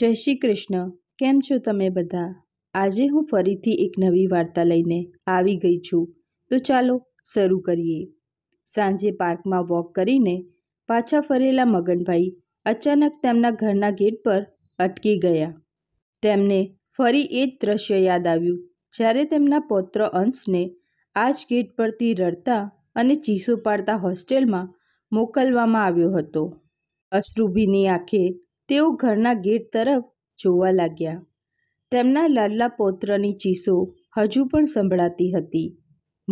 જય શ્રી કૃષ્ણ કેમ છો તમે બધા આજે હું ફરીથી એક નવી વાર્તા લઈને આવી ગઈ છું તો ચાલો શરૂ કરીએ સાંજે પાર્કમાં વોક કરીને પાછા ફરેલા મગનભાઈ અચાનક તેમના ઘરના ગેટ પર અટકી ગયા તેમને ફરી એ જ દ્રશ્ય યાદ આવ્યું જ્યારે તેમના પૌત્ર અંશને આ જ ગેટ પરથી રડતા અને ચીસો પાડતા હોસ્ટેલમાં મોકલવામાં આવ્યો હતો અશ્રુભીની આંખે તેઓ ઘરના ગેટ તરફ જોવા લાગ્યા તેમના લાડલા પૌત્રની ચીસો હજુ પણ સંભળાતી હતી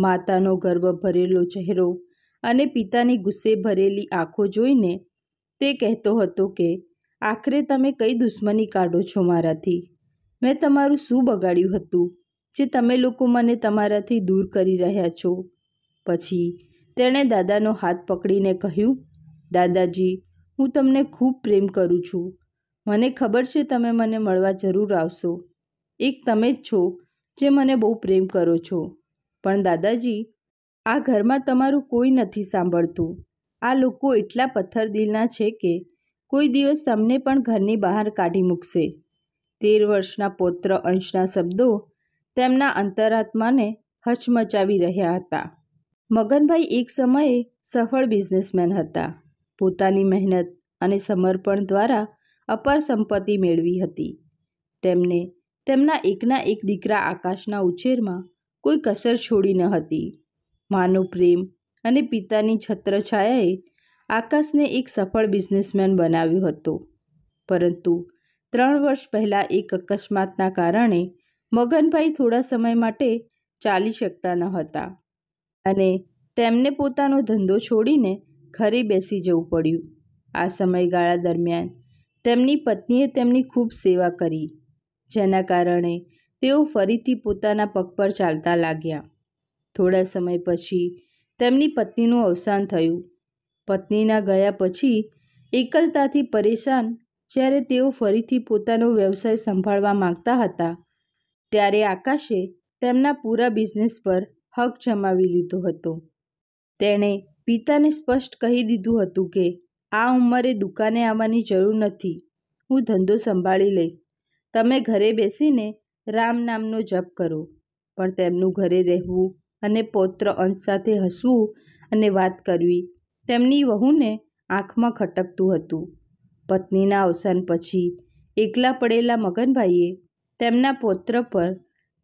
માતાનો ગર્વ ભરેલો ચહેરો અને પિતાની ગુસ્સે ભરેલી આંખો જોઈને તે કહેતો હતો કે આખરે તમે કઈ દુશ્મની કાઢો છો મારાથી મેં તમારું શું બગાડ્યું હતું જે તમે લોકો મને તમારાથી દૂર કરી રહ્યા છો પછી તેણે દાદાનો હાથ પકડીને કહ્યું દાદાજી હું તમને ખૂબ પ્રેમ કરું છું મને ખબર છે તમે મને મળવા જરૂર આવશો એક તમે જ છો જે મને બહુ પ્રેમ કરો છો પણ દાદાજી આ ઘરમાં તમારું કોઈ નથી સાંભળતું આ લોકો એટલા પથ્થર દિલના છે કે કોઈ દિવસ તમને પણ ઘરની બહાર કાઢી મૂકશે તેર વર્ષના પૌત્ર અંશના શબ્દો તેમના અંતરાત્માને હચમચાવી રહ્યા હતા મગનભાઈ એક સમયે સફળ બિઝનેસમેન હતા પોતાની મહેનત અને સમર્પણ દ્વારા અપાર સંપત્તિ મેળવી હતી તેમને તેમના એકના એક દીકરા આકાશના ઉછેરમાં કોઈ કસર છોડી ન હતી માનો પ્રેમ અને પિતાની છત્રછાયાએ આકાશને એક સફળ બિઝનેસમેન બનાવ્યો હતો પરંતુ ત્રણ વર્ષ પહેલાં એક અકસ્માતના કારણે મગનભાઈ થોડા સમય માટે ચાલી શકતા ન હતા અને તેમને પોતાનો ધંધો છોડીને ઘરે બેસી જવું પડ્યું આ સમયગાળા દરમિયાન તેમની પત્નીએ તેમની ખૂબ સેવા કરી જેના કારણે તેઓ ફરીથી પોતાના પગ પર ચાલતા લાગ્યા થોડા સમય પછી તેમની પત્નીનું અવસાન થયું પત્નીના ગયા પછી એકલતાથી પરેશાન જ્યારે તેઓ ફરીથી પોતાનો વ્યવસાય સંભાળવા માંગતા હતા ત્યારે આકાશે તેમના પૂરા બિઝનેસ પર હક જમાવી લીધો હતો તેણે પિતાને સ્પષ્ટ કહી દીધું હતું કે આ ઉંમરે દુકાને આવવાની જરૂર નથી હું ધંધો સંભાળી લઈશ તમે ઘરે બેસીને રામ નામનો જપ કરો પણ તેમનું ઘરે રહેવું અને પૌત્ર અંશ સાથે હસવું અને વાત કરવી તેમની વહુને આંખમાં ખટકતું હતું પત્નીના અવસાન પછી એકલા પડેલા મગનભાઈએ તેમના પૌત્ર પર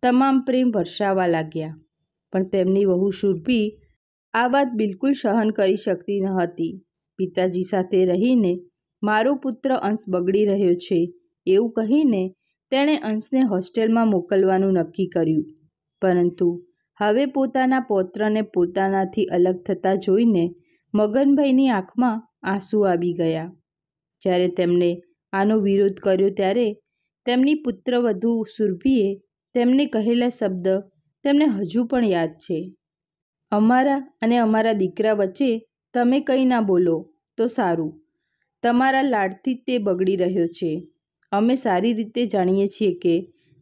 તમામ પ્રેમ વરસાવવા લાગ્યા પણ તેમની વહુ શુરભી આ વાત બિલકુલ સહન કરી શકતી ન હતી પિતાજી સાથે રહીને મારો પુત્ર અંશ બગડી રહ્યો છે એવું કહીને તેણે અંશને હોસ્ટેલમાં મોકલવાનું નક્કી કર્યું પરંતુ હવે પોતાના પૌત્રને પોતાનાથી અલગ થતા જોઈને મગનભાઈની આંખમાં આંસુ આવી ગયા જ્યારે તેમણે આનો વિરોધ કર્યો ત્યારે તેમની પુત્રવધુ સુરભીએ તેમને કહેલા શબ્દ તેમને હજુ પણ યાદ છે અમારા અને અમારા દીકરા વચ્ચે તમે કંઈ ના બોલો તો સારું તમારા લાડથી તે બગડી રહ્યો છે અમે સારી રીતે જાણીએ છીએ કે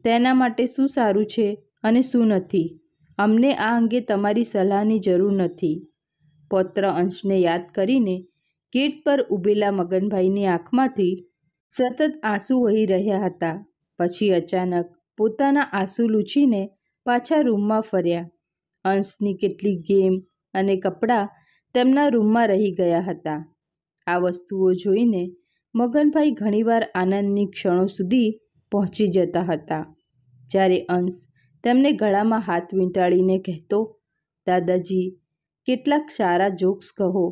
તેના માટે શું સારું છે અને શું નથી અમને આ અંગે તમારી સલાહની જરૂર નથી પૌત્ર અંશને યાદ કરીને ગેટ પર ઊભેલા મગનભાઈની આંખમાંથી સતત આંસુ વહી રહ્યા હતા પછી અચાનક પોતાના આંસુ લૂછીને પાછા રૂમમાં ફર્યા અંશની કેટલીક ગેમ અને કપડાં તેમના રૂમમાં રહી ગયા હતા આ વસ્તુઓ જોઈને મગનભાઈ ઘણીવાર આનંદની ક્ષણો સુધી પહોંચી જતા હતા જ્યારે અંશ તેમને ગળામાં હાથ વીંટાળીને કહેતો દાદાજી કેટલાક સારા જોક્સ કહો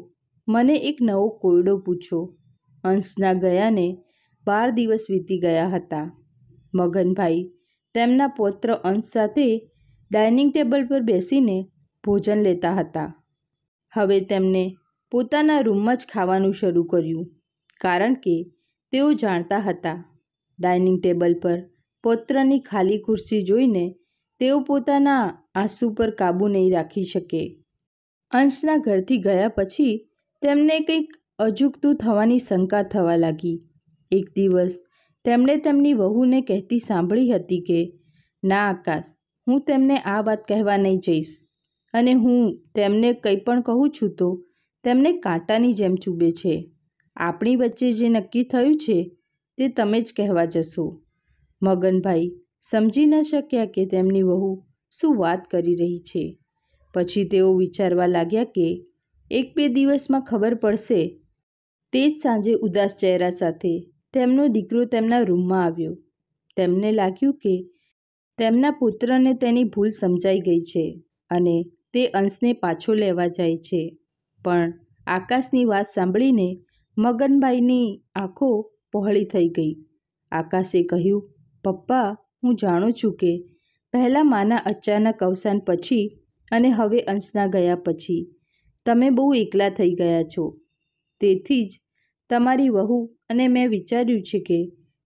મને એક નવો કોયડો પૂછો અંશના ગયાને બાર દિવસ વીતી ગયા હતા મગનભાઈ તેમના પૌત્ર અંશ સાથે ડાઇનિંગ ટેબલ પર બેસીને ભોજન લેતા હતા હવે તેમને પોતાના રૂમમાં જ ખાવાનું શરૂ કર્યું કારણ કે તેઓ જાણતા હતા ડાઇનિંગ ટેબલ પર પોત્રની ખાલી ખુરશી જોઈને તેઓ પોતાના આંસુ પર કાબૂ નહીં રાખી શકે અંશના ઘરથી ગયા પછી તેમને કંઈક અજુગતું થવાની શંકા થવા લાગી એક દિવસ તેમણે તેમની વહુને કહેતી સાંભળી હતી કે ના આકાશ હું તેમને આ વાત કહેવા નહીં જઈશ અને હું તેમને કંઈ પણ કહું છું તો તેમને કાંટાની જેમ ચૂબે છે આપણી વચ્ચે જે નક્કી થયું છે તે તમે જ કહેવા જશો મગનભાઈ સમજી ન શક્યા કે તેમની વહુ શું વાત કરી રહી છે પછી તેઓ વિચારવા લાગ્યા કે એક બે દિવસમાં ખબર પડશે તે જ સાંજે ઉદાસ ચહેરા સાથે તેમનો દીકરો તેમના રૂમમાં આવ્યો તેમને લાગ્યું કે તેમના પુત્રને તેની ભૂલ સમજાઈ ગઈ છે અને તે અંશને પાછો લેવા જાય છે પણ આકાશની વાત સાંભળીને મગનભાઈની આંખો પહોળી થઈ ગઈ આકાશે કહ્યું પપ્પા હું જાણું છું કે પહેલાં માના અચાનક અવસાન પછી અને હવે અંશના ગયા પછી તમે બહુ એકલા થઈ ગયા છો તેથી જ તમારી વહુ અને મેં વિચાર્યું છે કે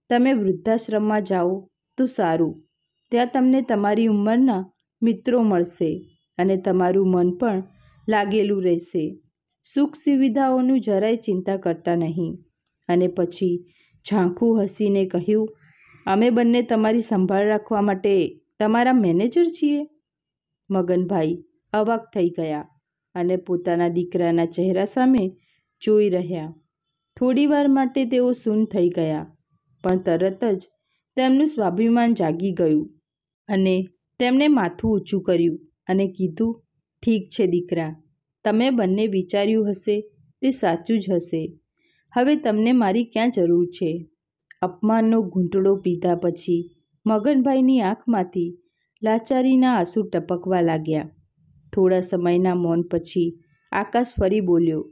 તમે વૃદ્ધાશ્રમમાં જાઓ તો સારું ત્યાં તમને તમારી ઉંમરના મિત્રો મળશે અને તમારું મન પણ લાગેલું રહેશે સુખ સુવિધાઓનું જરાય ચિંતા કરતા નહીં અને પછી ઝાંખું હસીને કહ્યું અમે બંને તમારી સંભાળ રાખવા માટે તમારા મેનેજર છીએ મગનભાઈ અવાક થઈ ગયા અને પોતાના દીકરાના ચહેરા સામે જોઈ રહ્યા થોડીવાર માટે તેઓ સૂન થઈ ગયા પણ તરત જ તેમનું સ્વાભિમાન જાગી ગયું અને તેમણે માથું ઊંચું કર્યું અને કીધું ઠીક છે દીકરા તમે બંને વિચાર્યું હશે તે સાચું જ હશે હવે તમને મારી ક્યાં જરૂર છે અપમાનનો ઘૂંટડો પીધા પછી મગનભાઈની આંખમાંથી લાચારીના આંસુ ટપકવા લાગ્યા થોડા સમયના મૌન પછી આકાશ ફરી બોલ્યો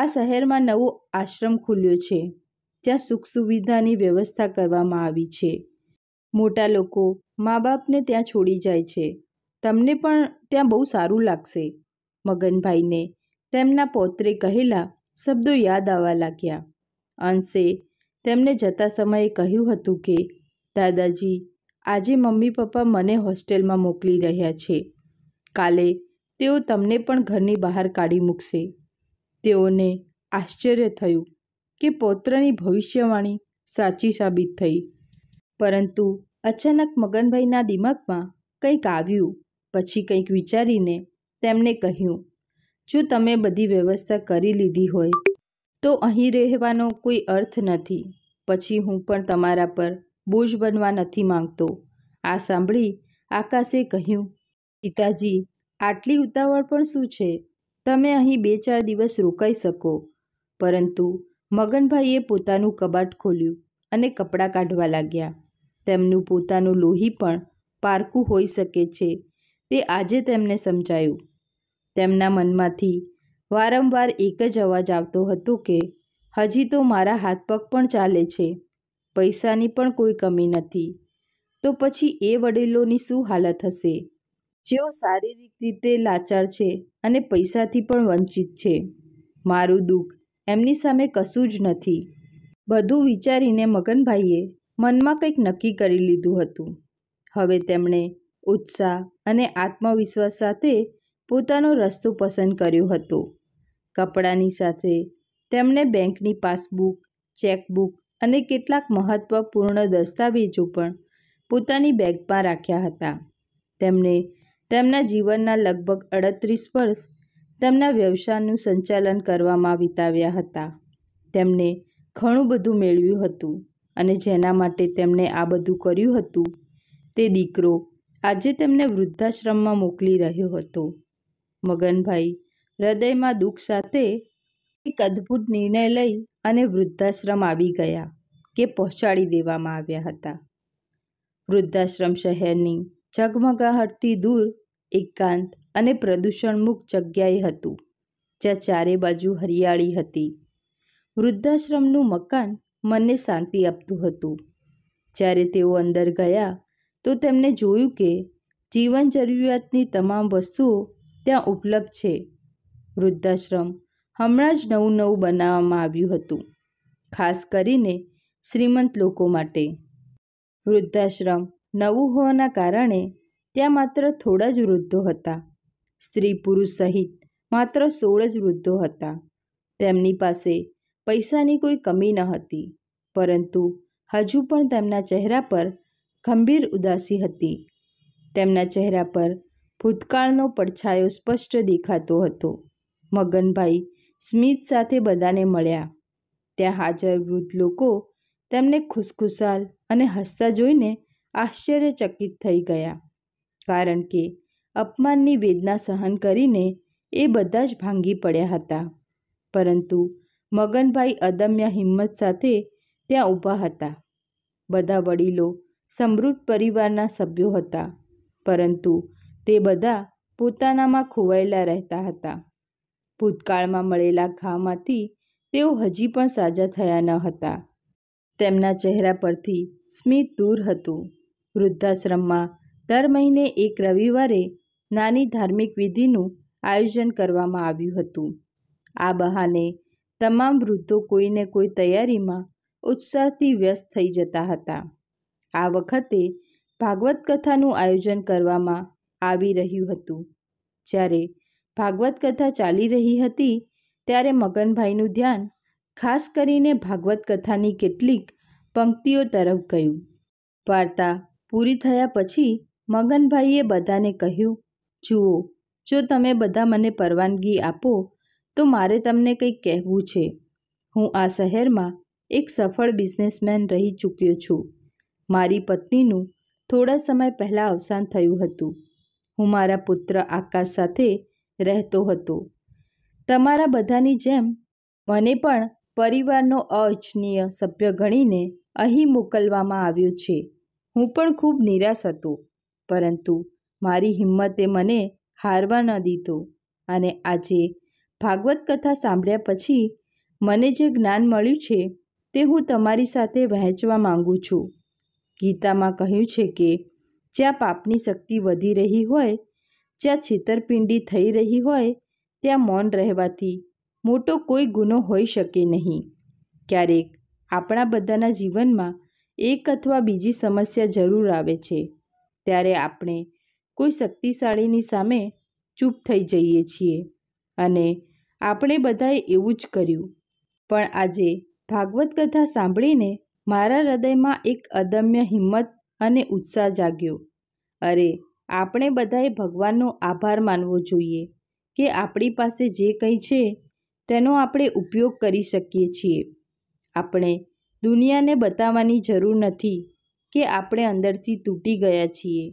આ શહેરમાં નવો આશ્રમ ખુલ્યો છે ત્યાં સુખ સુવિધાની વ્યવસ્થા કરવામાં આવી છે મોટા લોકો મા બાપને ત્યાં છોડી જાય છે તમને પણ ત્યાં બહુ સારું લાગશે મગનભાઈને તેમના પૌત્રે કહેલા શબ્દો યાદ આવવા લાગ્યા અંશે તેમને જતા સમયે કહ્યું હતું કે દાદાજી આજે મમ્મી પપ્પા મને હોસ્ટેલમાં મોકલી રહ્યા છે કાલે તેઓ તમને પણ ઘરની બહાર કાઢી મૂકશે તેઓને આશ્ચર્ય થયું કે પૌત્રની ભવિષ્યવાણી સાચી સાબિત થઈ પરંતુ અચાનક મગનભાઈના દિમાગમાં કંઈક આવ્યું પછી કંઈક વિચારીને તેમને કહ્યું જો તમે બધી વ્યવસ્થા કરી લીધી હોય તો અહીં રહેવાનો કોઈ અર્થ નથી પછી હું પણ તમારા પર બોજ બનવા નથી માંગતો આ સાંભળી આકાશે કહ્યું પિતાજી આટલી ઉતાવળ પણ શું છે તમે અહીં બે ચાર દિવસ રોકાઈ શકો પરંતુ મગનભાઈએ પોતાનું કબાટ ખોલ્યું અને કપડાં કાઢવા લાગ્યા તેમનું પોતાનું લોહી પણ પારકું હોઈ શકે છે તે આજે તેમને સમજાયું તેમના મનમાંથી વારંવાર એક જ અવાજ આવતો હતો કે હજી તો મારા હાથ પગ પણ ચાલે છે પૈસાની પણ કોઈ કમી નથી તો પછી એ વડીલોની શું હાલત હશે જેઓ શારીરિક રીતે લાચાર છે અને પૈસાથી પણ વંચિત છે મારું દુઃખ એમની સામે કશું જ નથી બધું વિચારીને મગનભાઈએ મનમાં કંઈક નક્કી કરી લીધું હતું હવે તેમણે ઉત્સાહ અને આત્મવિશ્વાસ સાથે પોતાનો રસ્તો પસંદ કર્યો હતો કપડાની સાથે તેમણે બેંકની પાસબુક ચેકબુક અને કેટલાક મહત્ત્વપૂર્ણ દસ્તાવેજો પણ પોતાની બેગમાં રાખ્યા હતા તેમણે તેમના જીવનના લગભગ અડત્રીસ વર્ષ તેમના વ્યવસાયનું સંચાલન કરવામાં વિતાવ્યા હતા તેમણે ઘણું બધું મેળવ્યું હતું અને જેના માટે તેમણે આ બધું કર્યું હતું તે દીકરો આજે તેમને વૃદ્ધાશ્રમમાં મોકલી રહ્યો હતો મગનભાઈ હૃદયમાં દુઃખ સાથે એક અદ્ભુત નિર્ણય લઈ અને વૃદ્ધાશ્રમ આવી ગયા કે પહોંચાડી દેવામાં આવ્યા હતા વૃદ્ધાશ્રમ શહેરની ઝગમગાહટથી દૂર એકાંત અને પ્રદૂષણમુક્ત જગ્યાએ હતું જ્યાં ચારે બાજુ હરિયાળી હતી વૃદ્ધાશ્રમનું મકાન મનને શાંતિ આપતું હતું જ્યારે તેઓ અંદર ગયા તો તેમણે જોયું કે જીવન જરૂરિયાતની તમામ વસ્તુઓ ત્યાં ઉપલબ્ધ છે વૃદ્ધાશ્રમ હમણાં જ નવું નવું બનાવવામાં આવ્યું હતું ખાસ કરીને શ્રીમંત લોકો માટે વૃદ્ધાશ્રમ નવું હોવાના કારણે ત્યાં માત્ર થોડા જ વૃદ્ધો હતા સ્ત્રી પુરુષ સહિત માત્ર સોળ જ વૃદ્ધો હતા તેમની પાસે પૈસાની કોઈ કમી ન હતી પરંતુ હજુ પણ તેમના ચહેરા પર ગંભીર ઉદાસી હતી તેમના ચહેરા પર ભૂતકાળનો પડછાયો સ્પષ્ટ દેખાતો હતો મગનભાઈ સ્મિત સાથે બધાને મળ્યા ત્યાં હાજર વૃદ્ધ લોકો તેમને ખુશખુશાલ અને હસતા જોઈને આશ્ચર્યચકિત થઈ ગયા કારણ કે અપમાનની વેદના સહન કરીને એ બધા જ ભાંગી પડ્યા હતા પરંતુ મગનભાઈ અદમ્ય હિંમત સાથે ત્યાં ઊભા હતા બધા વડીલો સમૃદ્ધ પરિવારના સભ્યો હતા પરંતુ તે બધા પોતાનામાં ખોવાયેલા રહેતા હતા ભૂતકાળમાં મળેલા ઘામાંથી તેઓ હજી પણ સાજા થયા ન હતા તેમના ચહેરા પરથી સ્મિત દૂર હતું વૃદ્ધાશ્રમમાં દર મહિને એક રવિવારે નાની ધાર્મિક વિધિનું આયોજન કરવામાં આવ્યું હતું આ બહાને તમામ વૃદ્ધો કોઈને કોઈ તૈયારીમાં ઉત્સાહથી વ્યસ્ત થઈ જતા હતા આ વખતે ભાગવત કથાનું આયોજન કરવામાં આવી રહ્યું હતું જ્યારે ભાગવત કથા ચાલી રહી હતી ત્યારે મગનભાઈનું ધ્યાન ખાસ કરીને ભાગવત કથાની કેટલીક પંક્તિઓ તરફ ગયું વાર્તા પૂરી થયા પછી મગનભાઈએ બધાને કહ્યું જુઓ જો તમે બધા મને પરવાનગી આપો તો મારે તમને કંઈક કહેવું છે હું આ શહેરમાં એક સફળ બિઝનેસમેન રહી ચૂક્યો છું મારી પત્નીનું થોડા સમય પહેલાં અવસાન થયું હતું હું મારા પુત્ર આકાશ સાથે રહેતો હતો તમારા બધાની જેમ મને પણ પરિવારનો અઇચ્છનીય સભ્ય ગણીને અહીં મોકલવામાં આવ્યો છે હું પણ ખૂબ નિરાશ હતો પરંતુ મારી હિંમતે મને હારવા ન દીધો અને આજે ભાગવત કથા સાંભળ્યા પછી મને જે જ્ઞાન મળ્યું છે તે હું તમારી સાથે વહેંચવા માંગુ છું ગીતામાં કહ્યું છે કે જ્યાં પાપની શક્તિ વધી રહી હોય જ્યાં છેતરપિંડી થઈ રહી હોય ત્યાં મૌન રહેવાથી મોટો કોઈ ગુનો હોઈ શકે નહીં ક્યારેક આપણા બધાના જીવનમાં એક અથવા બીજી સમસ્યા જરૂર આવે છે ત્યારે આપણે કોઈ શક્તિશાળીની સામે ચૂપ થઈ જઈએ છીએ અને આપણે બધાએ એવું જ કર્યું પણ આજે ભાગવત કથા સાંભળીને મારા હૃદયમાં એક અદમ્ય હિંમત અને ઉત્સાહ જાગ્યો અરે આપણે બધાએ ભગવાનનો આભાર માનવો જોઈએ કે આપણી પાસે જે કંઈ છે તેનો આપણે ઉપયોગ કરી શકીએ છીએ આપણે દુનિયાને બતાવવાની જરૂર નથી કે આપણે અંદરથી તૂટી ગયા છીએ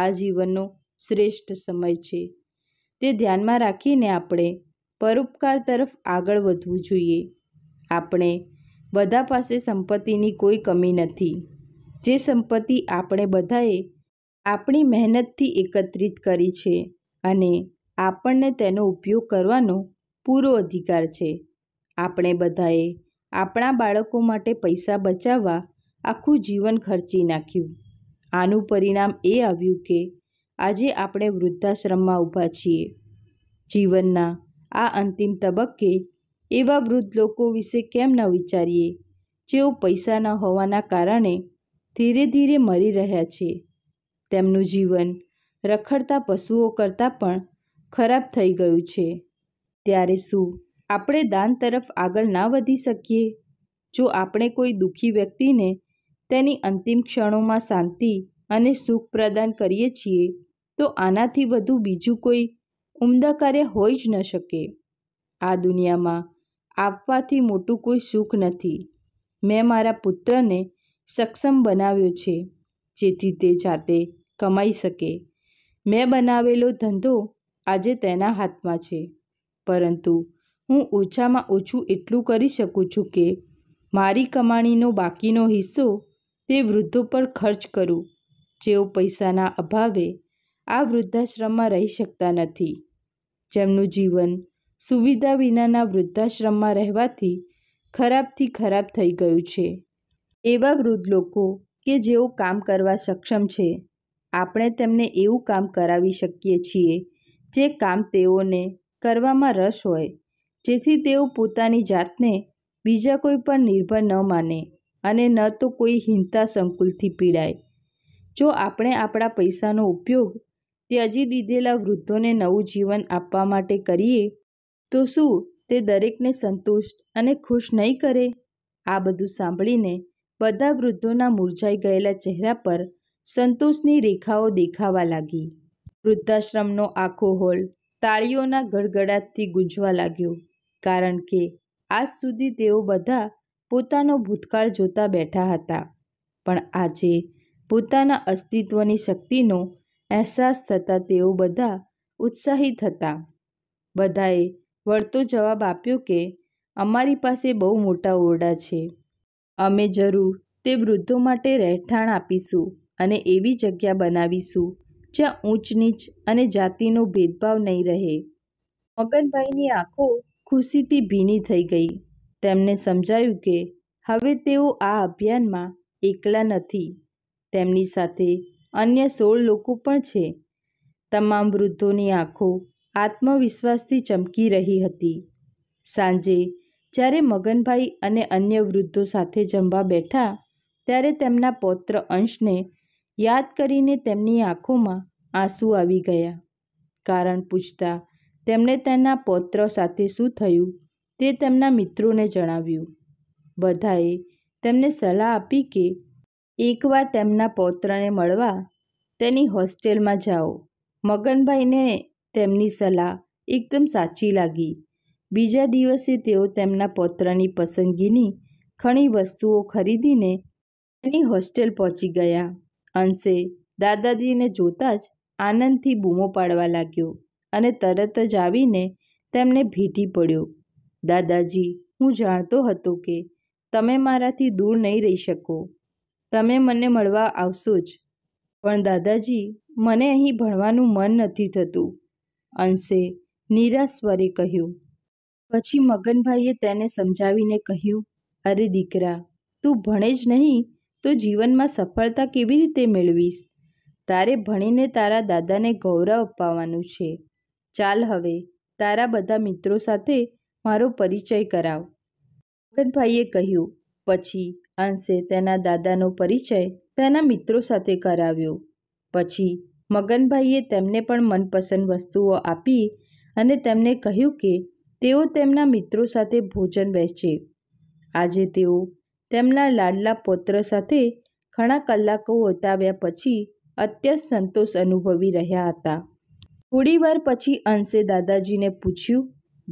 આ જીવનનો શ્રેષ્ઠ સમય છે તે ધ્યાનમાં રાખીને આપણે પરોપકાર તરફ આગળ વધવું જોઈએ આપણે બધા પાસે સંપત્તિની કોઈ કમી નથી જે સંપત્તિ આપણે બધાએ આપણી મહેનતથી એકત્રિત કરી છે અને આપણને તેનો ઉપયોગ કરવાનો પૂરો અધિકાર છે આપણે બધાએ આપણા બાળકો માટે પૈસા બચાવવા આખું જીવન ખર્ચી નાખ્યું આનું પરિણામ એ આવ્યું કે આજે આપણે વૃદ્ધાશ્રમમાં ઊભા છીએ જીવનના આ અંતિમ તબક્કે એવા વૃદ્ધ લોકો વિશે કેમ ન વિચારીએ જેઓ પૈસા ન હોવાના કારણે ધીરે ધીરે મરી રહ્યા છે તેમનું જીવન રખડતા પશુઓ કરતાં પણ ખરાબ થઈ ગયું છે ત્યારે શું આપણે દાન તરફ આગળ ના વધી શકીએ જો આપણે કોઈ દુઃખી વ્યક્તિને તેની અંતિમ ક્ષણોમાં શાંતિ અને સુખ પ્રદાન કરીએ છીએ તો આનાથી વધુ બીજું કોઈ ઉમદા કાર્ય હોઈ જ ન શકે આ દુનિયામાં આપવાથી મોટું કોઈ સુખ નથી મેં મારા પુત્રને સક્ષમ બનાવ્યો છે જેથી તે જાતે કમાઈ શકે મેં બનાવેલો ધંધો આજે તેના હાથમાં છે પરંતુ હું ઓછામાં ઓછું એટલું કરી શકું છું કે મારી કમાણીનો બાકીનો હિસ્સો તે વૃદ્ધો પર ખર્ચ કરું જેઓ પૈસાના અભાવે આ વૃદ્ધાશ્રમમાં રહી શકતા નથી જેમનું જીવન સુવિધા વિનાના વૃદ્ધાશ્રમમાં રહેવાથી ખરાબથી ખરાબ થઈ ગયું છે એવા વૃદ્ધ લોકો કે જેઓ કામ કરવા સક્ષમ છે આપણે તેમને એવું કામ કરાવી શકીએ છીએ જે કામ તેઓને કરવામાં રસ હોય જેથી તેઓ પોતાની જાતને બીજા કોઈ પર નિર્ભર ન માને અને ન તો કોઈ હિંતા સંકુલથી પીડાય જો આપણે આપણા પૈસાનો ઉપયોગ ત્યજી દીધેલા વૃદ્ધોને નવું જીવન આપવા માટે કરીએ તો શું તે દરેકને સંતુષ્ટ અને ખુશ નહીં કરે આ બધું સાંભળીને બધા વૃદ્ધોના મૂરઝાઈ ગયેલા ચહેરા પર સંતોષની રેખાઓ દેખાવા લાગી વૃદ્ધાશ્રમનો આખો હોલ તાળીઓના ગડગડાટથી ગુંજવા લાગ્યો કારણ કે આજ સુધી તેઓ બધા પોતાનો ભૂતકાળ જોતા બેઠા હતા પણ આજે પોતાના અસ્તિત્વની શક્તિનો અહેસાસ થતાં તેઓ બધા ઉત્સાહિત હતા બધાએ વળતો જવાબ આપ્યો કે અમારી પાસે બહુ મોટા ઓરડા છે અમે જરૂર તે વૃદ્ધો માટે રહેઠાણ આપીશું અને એવી જગ્યા બનાવીશું જ્યાં ઊંચ નીચ અને જાતિનો ભેદભાવ નહીં રહે મગનભાઈની આંખો ખુશીથી ભીની થઈ ગઈ તેમને સમજાયું કે હવે તેઓ આ અભિયાનમાં એકલા નથી તેમની સાથે અન્ય સોળ લોકો પણ છે તમામ વૃદ્ધોની આંખો આત્મવિશ્વાસથી ચમકી રહી હતી સાંજે જ્યારે મગનભાઈ અને અન્ય વૃદ્ધો સાથે જમવા બેઠા ત્યારે તેમના પૌત્ર અંશને યાદ કરીને તેમની આંખોમાં આંસુ આવી ગયા કારણ પૂછતા તેમણે તેના પૌત્ર સાથે શું થયું તે તેમના મિત્રોને જણાવ્યું બધાએ તેમને સલાહ આપી કે એકવાર તેમના પૌત્રને મળવા તેની હોસ્ટેલમાં જાઓ મગનભાઈને તેમની સલાહ એકદમ સાચી લાગી બીજા દિવસે તેઓ તેમના પૌત્રની પસંદગીની ઘણી વસ્તુઓ ખરીદીને તેની હોસ્ટેલ પહોંચી ગયા અંશે દાદાજીને જોતા જ આનંદથી બૂમો પાડવા લાગ્યો અને તરત જ આવીને તેમને ભેટી પડ્યો દાદાજી હું જાણતો હતો કે તમે મારાથી દૂર નહીં રહી શકો તમે મને મળવા આવશો જ પણ દાદાજી મને અહીં ભણવાનું મન નથી થતું અંશે નિરાશ્વરે કહ્યું પછી મગનભાઈએ તેને સમજાવીને કહ્યું અરે દીકરા તું ભણે જ નહીં તો જીવનમાં સફળતા કેવી રીતે મેળવીશ તારે ભણીને તારા દાદાને ગૌરવ અપાવવાનું છે ચાલ હવે તારા બધા મિત્રો સાથે મારો પરિચય કરાવ મગનભાઈએ કહ્યું પછી અંશે તેના દાદાનો પરિચય તેના મિત્રો સાથે કરાવ્યો પછી મગનભાઈએ તેમને પણ મનપસંદ વસ્તુઓ આપી અને તેમને કહ્યું કે તેઓ તેમના મિત્રો સાથે ભોજન બેસે આજે તેઓ તેમના લાડલા પૌત્ર સાથે ઘણા કલાકો વિતાવ્યા પછી અત્યંત સંતોષ અનુભવી રહ્યા હતા થોડીવાર પછી અંશે દાદાજીને પૂછ્યું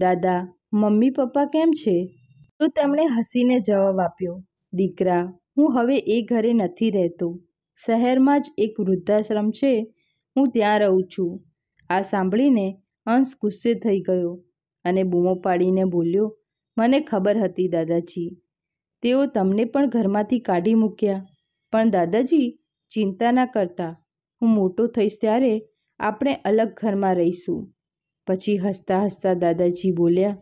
દાદા મમ્મી પપ્પા કેમ છે તો તેમણે હસીને જવાબ આપ્યો દીકરા હું હવે એ ઘરે નથી રહેતો શહેરમાં જ એક વૃદ્ધાશ્રમ છે હું ત્યાં રહું છું આ સાંભળીને અંશ ગુસ્સે થઈ ગયો અને બૂમો પાડીને બોલ્યો મને ખબર હતી દાદાજી તેઓ તમને પણ ઘરમાંથી કાઢી મૂક્યા પણ દાદાજી ચિંતા ના કરતા હું મોટો થઈશ ત્યારે આપણે અલગ ઘરમાં રહીશું પછી હસતા હસતા દાદાજી બોલ્યા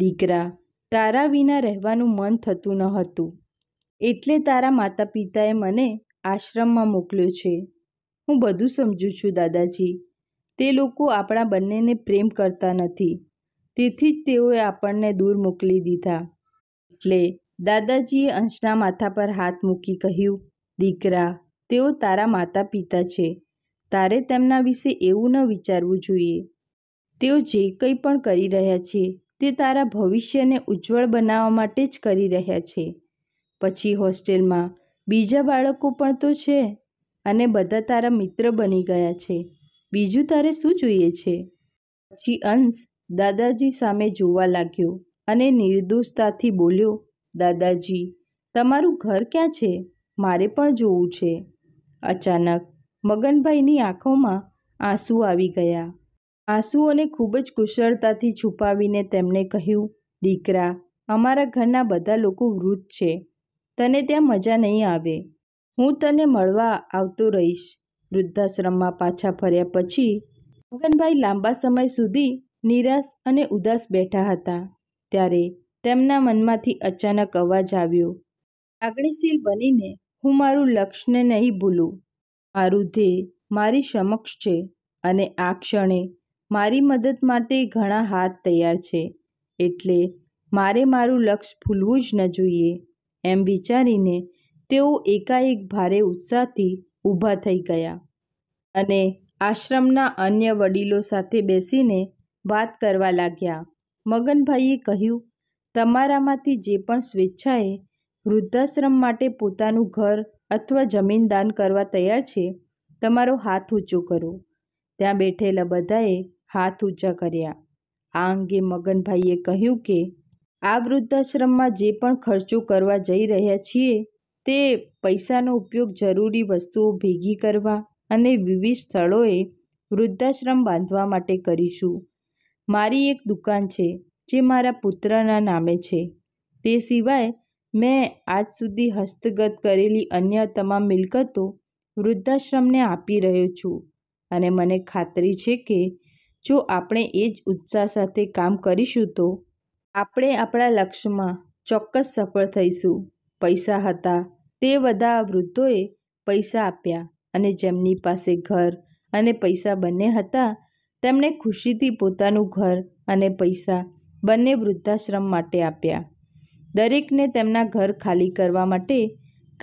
દીકરા તારા વિના રહેવાનું મન થતું ન હતું એટલે તારા માતા પિતાએ મને આશ્રમમાં મોકલ્યો છે હું બધું સમજું છું દાદાજી તે લોકો આપણા બંનેને પ્રેમ કરતા નથી તેથી જ તેઓએ આપણને દૂર મોકલી દીધા એટલે દાદાજીએ અંશના માથા પર હાથ મૂકી કહ્યું દીકરા તેઓ તારા માતા પિતા છે તારે તેમના વિશે એવું ન વિચારવું જોઈએ તેઓ જે કંઈ પણ કરી રહ્યા છે તે તારા ભવિષ્યને ઉજ્જવળ બનાવવા માટે જ કરી રહ્યા છે પછી હોસ્ટેલમાં બીજા બાળકો પણ તો છે અને બધા તારા મિત્ર બની ગયા છે બીજું તારે શું જોઈએ છે પછી અંશ દાદાજી સામે જોવા લાગ્યો અને નિર્દોષતાથી બોલ્યો દાદાજી તમારું ઘર ક્યાં છે મારે પણ જોવું છે અચાનક મગનભાઈની આંખોમાં આંસુ આવી ગયા આંસુઓને ખૂબ જ કુશળતાથી છુપાવીને તેમણે કહ્યું દીકરા અમારા ઘરના બધા લોકો વૃદ્ધ છે તને ત્યાં મજા નહીં આવે હું તને મળવા આવતો રહીશ વૃદ્ધાશ્રમમાં પાછા ફર્યા પછી મગનભાઈ લાંબા સમય સુધી નિરાશ અને ઉદાસ બેઠા હતા ત્યારે તેમના મનમાંથી અચાનક અવાજ આવ્યો લાગણીશીલ બનીને હું મારું લક્ષ્યને નહીં ભૂલું મારું ધ્યેય મારી સમક્ષ છે અને આ ક્ષણે મારી મદદ માટે ઘણા હાથ તૈયાર છે એટલે મારે મારું લક્ષ્ય ભૂલવું જ ન જોઈએ એમ વિચારીને તેઓ એકાએક ભારે ઉત્સાહથી ઊભા થઈ ગયા અને આશ્રમના અન્ય વડીલો સાથે બેસીને વાત કરવા લાગ્યા મગનભાઈએ કહ્યું તમારામાંથી જે પણ સ્વેચ્છાએ વૃદ્ધાશ્રમ માટે પોતાનું ઘર અથવા જમીન દાન કરવા તૈયાર છે તમારો હાથ ઊંચો કરો ત્યાં બેઠેલા બધાએ હાથ ઊંચા કર્યા આ અંગે મગનભાઈએ કહ્યું કે આ વૃદ્ધાશ્રમમાં જે પણ ખર્ચો કરવા જઈ રહ્યા છીએ તે પૈસાનો ઉપયોગ જરૂરી વસ્તુઓ ભેગી કરવા અને વિવિધ સ્થળોએ વૃદ્ધાશ્રમ બાંધવા માટે કરીશું મારી એક દુકાન છે જે મારા પુત્રના નામે છે તે સિવાય મેં આજ સુધી હસ્તગત કરેલી અન્ય તમામ મિલકતો વૃદ્ધાશ્રમને આપી રહ્યો છું અને મને ખાતરી છે કે જો આપણે એ જ ઉત્સાહ સાથે કામ કરીશું તો આપણે આપણા લક્ષ્યમાં ચોક્કસ સફળ થઈશું પૈસા હતા તે બધા વૃદ્ધોએ પૈસા આપ્યા અને જેમની પાસે ઘર અને પૈસા બંને હતા તેમણે ખુશીથી પોતાનું ઘર અને પૈસા બંને વૃદ્ધાશ્રમ માટે આપ્યા દરેકને તેમના ઘર ખાલી કરવા માટે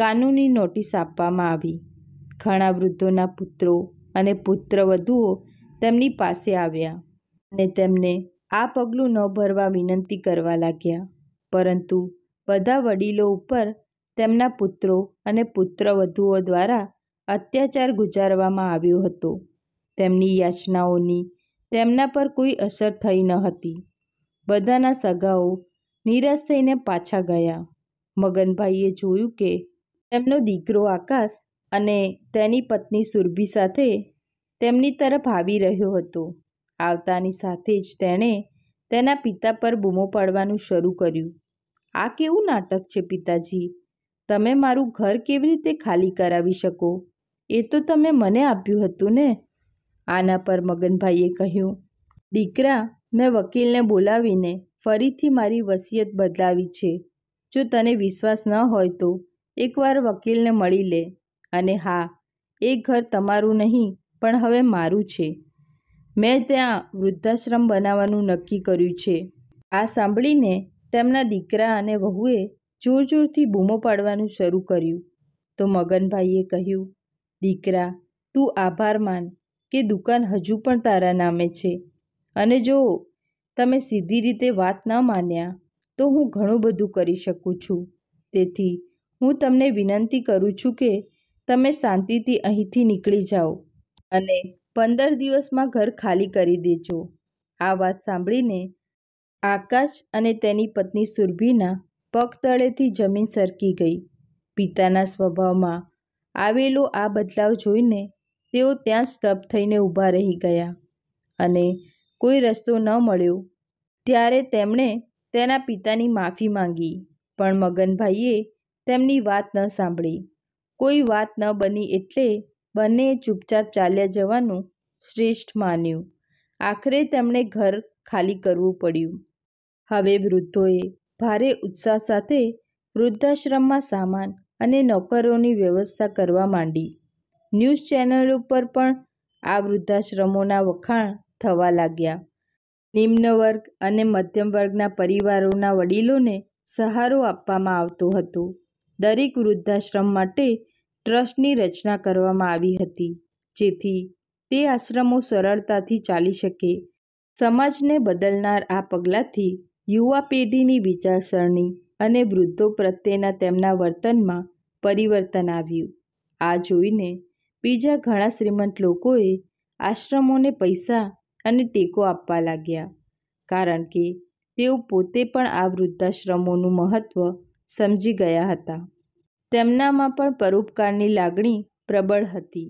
કાનૂની નોટિસ આપવામાં આવી ઘણા વૃદ્ધોના પુત્રો અને પુત્રવધુઓ તેમની પાસે આવ્યા અને તેમને આ પગલું ન ભરવા વિનંતી કરવા લાગ્યા પરંતુ બધા વડીલો ઉપર તેમના પુત્રો અને પુત્રવધૂઓ દ્વારા અત્યાચાર ગુજારવામાં આવ્યો હતો તેમની યાચનાઓની તેમના પર કોઈ અસર થઈ ન હતી બધાના સગાઓ નિરાશ થઈને પાછા ગયા મગનભાઈએ જોયું કે તેમનો દીકરો આકાશ અને તેની પત્ની સુરભી સાથે તેમની તરફ આવી રહ્યો હતો આવતાની સાથે જ તેણે તેના પિતા પર બૂમો પાડવાનું શરૂ કર્યું આ કેવું નાટક છે પિતાજી તમે મારું ઘર કેવી રીતે ખાલી કરાવી શકો એ તો તમે મને આપ્યું હતું ને આના પર મગનભાઈએ કહ્યું દીકરા મેં વકીલને બોલાવીને ફરીથી મારી વસિયત બદલાવી છે જો તને વિશ્વાસ ન હોય તો એકવાર વકીલને મળી લે અને હા એ ઘર તમારું નહીં પણ હવે મારું છે મેં ત્યાં વૃદ્ધાશ્રમ બનાવવાનું નક્કી કર્યું છે આ સાંભળીને તેમના દીકરા અને વહુએ જોર જોરથી બૂમો પાડવાનું શરૂ કર્યું તો મગનભાઈએ કહ્યું દીકરા તું આભાર માન કે દુકાન હજુ પણ તારા નામે છે અને જો તમે સીધી રીતે વાત ન માન્યા તો હું ઘણું બધું કરી શકું છું તેથી હું તમને વિનંતી કરું છું કે તમે શાંતિથી અહીંથી નીકળી જાઓ અને પંદર દિવસમાં ઘર ખાલી કરી દેજો આ વાત સાંભળીને આકાશ અને તેની પત્ની સુરભીના પગ તળેથી જમીન સરકી ગઈ પિતાના સ્વભાવમાં આવેલો આ બદલાવ જોઈને તેઓ ત્યાં સ્તબ્ધ થઈને ઊભા રહી ગયા અને કોઈ રસ્તો ન મળ્યો ત્યારે તેમણે તેના પિતાની માફી માંગી પણ મગનભાઈએ તેમની વાત ન સાંભળી કોઈ વાત ન બની એટલે બંનેએ ચૂપચાપ ચાલ્યા જવાનું શ્રેષ્ઠ માન્યું આખરે તેમણે ઘર ખાલી કરવું પડ્યું હવે વૃદ્ધોએ ભારે ઉત્સાહ સાથે વૃદ્ધાશ્રમમાં સામાન અને નોકરોની વ્યવસ્થા કરવા માંડી ન્યૂઝ ચેનલ ઉપર પણ આ વૃદ્ધાશ્રમોના વખાણ થવા લાગ્યા નિમ્ન વર્ગ અને મધ્યમ વર્ગના પરિવારોના વડીલોને સહારો આપવામાં આવતો હતો દરેક વૃદ્ધાશ્રમ માટે ટ્રસ્ટની રચના કરવામાં આવી હતી જેથી તે આશ્રમો સરળતાથી ચાલી શકે સમાજને બદલનાર આ પગલાંથી યુવા પેઢીની વિચારસરણી અને વૃદ્ધો પ્રત્યેના તેમના વર્તનમાં પરિવર્તન આવ્યું આ જોઈને બીજા ઘણા શ્રીમંત લોકોએ આશ્રમોને પૈસા અને ટેકો આપવા લાગ્યા કારણ કે તેઓ પોતે પણ આ વૃદ્ધાશ્રમોનું મહત્ત્વ સમજી ગયા હતા તેમનામાં પણ પરોપકારની લાગણી પ્રબળ હતી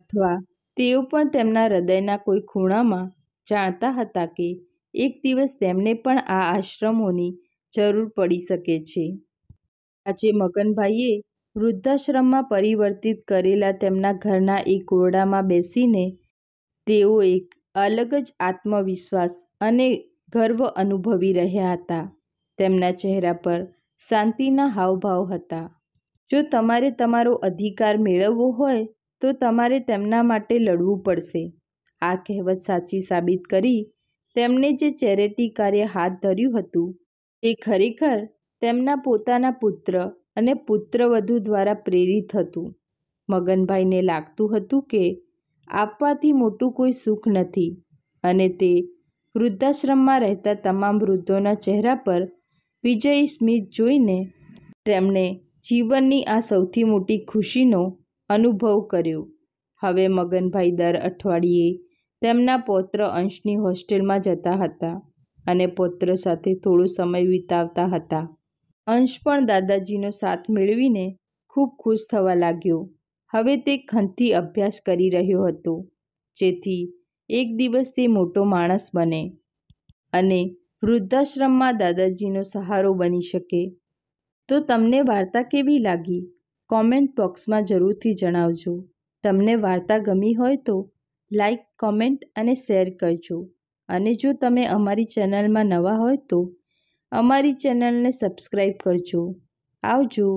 અથવા તેઓ પણ તેમના હૃદયના કોઈ ખૂણામાં જાણતા હતા કે એક દિવસ તેમને પણ આ આશ્રમોની જરૂર પડી શકે છે આજે મગનભાઈએ વૃદ્ધાશ્રમમાં પરિવર્તિત કરેલા તેમના ઘરના એક ઓરડામાં બેસીને તેઓ એક અલગ જ આત્મવિશ્વાસ અને ગર્વ અનુભવી રહ્યા હતા તેમના ચહેરા પર શાંતિના હાવભાવ હતા જો તમારે તમારો અધિકાર મેળવવો હોય તો તમારે તેમના માટે લડવું પડશે આ કહેવત સાચી સાબિત કરી તેમણે જે ચેરિટી કાર્ય હાથ ધર્યું હતું તે ખરેખર તેમના પોતાના પુત્ર અને પુત્રવધુ દ્વારા પ્રેરિત હતું મગનભાઈને લાગતું હતું કે આપવાથી મોટું કોઈ સુખ નથી અને તે વૃદ્ધાશ્રમમાં રહેતા તમામ વૃદ્ધોના ચહેરા પર વિજય સ્મિત જોઈને તેમણે જીવનની આ સૌથી મોટી ખુશીનો અનુભવ કર્યો હવે મગનભાઈ દર અઠવાડિયે તેમના પૌત્ર અંશની હોસ્ટેલમાં જતા હતા અને પૌત્ર સાથે થોડો સમય વિતાવતા હતા અંશ પણ દાદાજીનો સાથ મેળવીને ખૂબ ખુશ થવા લાગ્યો હવે તે ખંતી અભ્યાસ કરી રહ્યો હતો જેથી એક દિવસ તે મોટો માણસ બને અને વૃદ્ધાશ્રમમાં દાદાજીનો સહારો બની શકે તો તમને વાર્તા કેવી લાગી કોમેન્ટ બોક્સમાં જરૂરથી જણાવજો તમને વાર્તા ગમી હોય તો લાઈક કોમેન્ટ અને શેર કરજો અને જો તમે અમારી ચેનલમાં નવા હોય તો અમારી ચેનલને સબસ્ક્રાઈબ કરજો આવજો